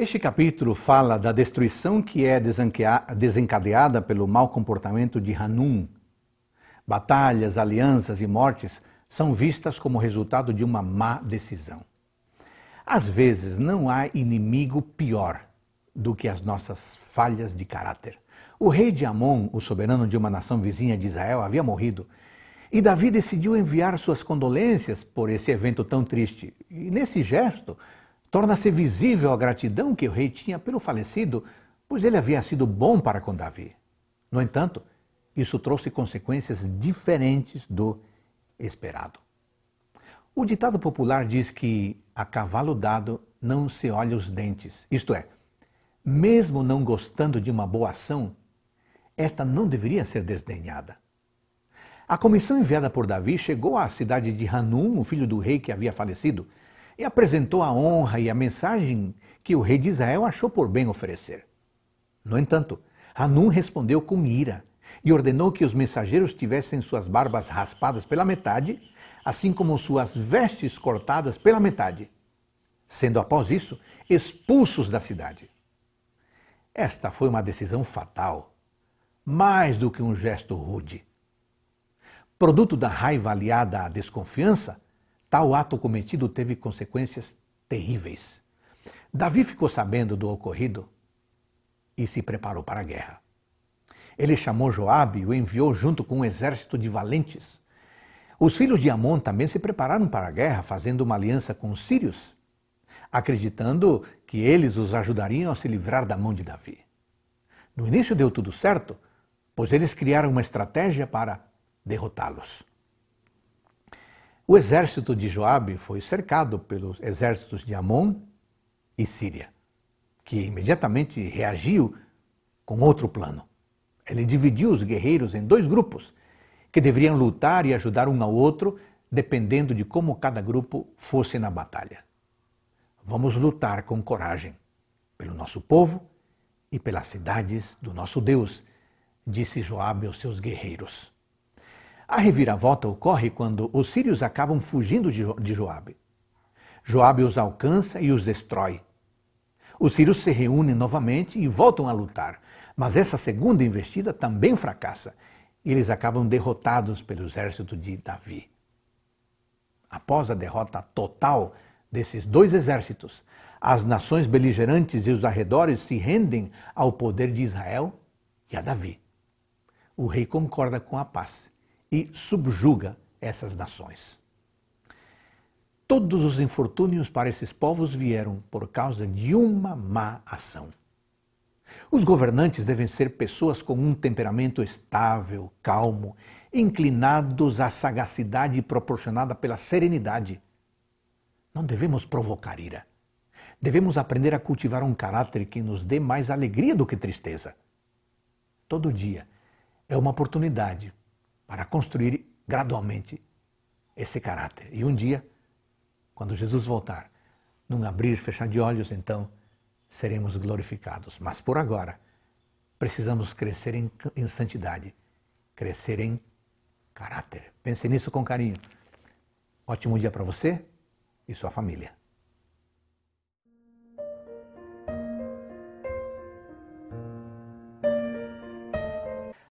Este capítulo fala da destruição que é desencadeada pelo mau comportamento de Hanum. Batalhas, alianças e mortes são vistas como resultado de uma má decisão. Às vezes, não há inimigo pior do que as nossas falhas de caráter. O rei de Amon, o soberano de uma nação vizinha de Israel, havia morrido. E Davi decidiu enviar suas condolências por esse evento tão triste. E nesse gesto, torna-se visível a gratidão que o rei tinha pelo falecido, pois ele havia sido bom para com Davi. No entanto, isso trouxe consequências diferentes do esperado. O ditado popular diz que a cavalo dado não se olha os dentes, isto é, mesmo não gostando de uma boa ação, esta não deveria ser desdenhada. A comissão enviada por Davi chegou à cidade de Hanum, o filho do rei que havia falecido, e apresentou a honra e a mensagem que o rei de Israel achou por bem oferecer. No entanto, Hanum respondeu com ira e ordenou que os mensageiros tivessem suas barbas raspadas pela metade, assim como suas vestes cortadas pela metade, sendo após isso expulsos da cidade. Esta foi uma decisão fatal, mais do que um gesto rude. Produto da raiva aliada à desconfiança, Tal ato cometido teve consequências terríveis. Davi ficou sabendo do ocorrido e se preparou para a guerra. Ele chamou Joabe e o enviou junto com um exército de valentes. Os filhos de Amon também se prepararam para a guerra, fazendo uma aliança com os sírios, acreditando que eles os ajudariam a se livrar da mão de Davi. No início deu tudo certo, pois eles criaram uma estratégia para derrotá-los. O exército de Joabe foi cercado pelos exércitos de Amon e Síria, que imediatamente reagiu com outro plano. Ele dividiu os guerreiros em dois grupos, que deveriam lutar e ajudar um ao outro, dependendo de como cada grupo fosse na batalha. Vamos lutar com coragem pelo nosso povo e pelas cidades do nosso Deus, disse Joabe aos seus guerreiros. A reviravolta ocorre quando os sírios acabam fugindo de, Joabe. Joabe os alcança e os destrói. Os sírios se reúnem novamente e voltam a lutar, mas essa segunda investida também fracassa. Eles acabam derrotados pelo exército de Davi. Após a derrota total desses dois exércitos, as nações beligerantes e os arredores se rendem ao poder de Israel e a Davi. O rei concorda com a paz e subjuga essas nações. Todos os infortúnios para esses povos vieram por causa de uma má ação. Os governantes devem ser pessoas com um temperamento estável, calmo, inclinados à sagacidade proporcionada pela serenidade. Não devemos provocar ira. Devemos aprender a cultivar um caráter que nos dê mais alegria do que tristeza. Todo dia é uma oportunidade para construir gradualmente esse caráter. E um dia, quando Jesus voltar, num abrir e fechar de olhos, então seremos glorificados. Mas por agora, precisamos crescer em, em santidade, crescer em caráter. Pense nisso com carinho. Ótimo dia para você e sua família.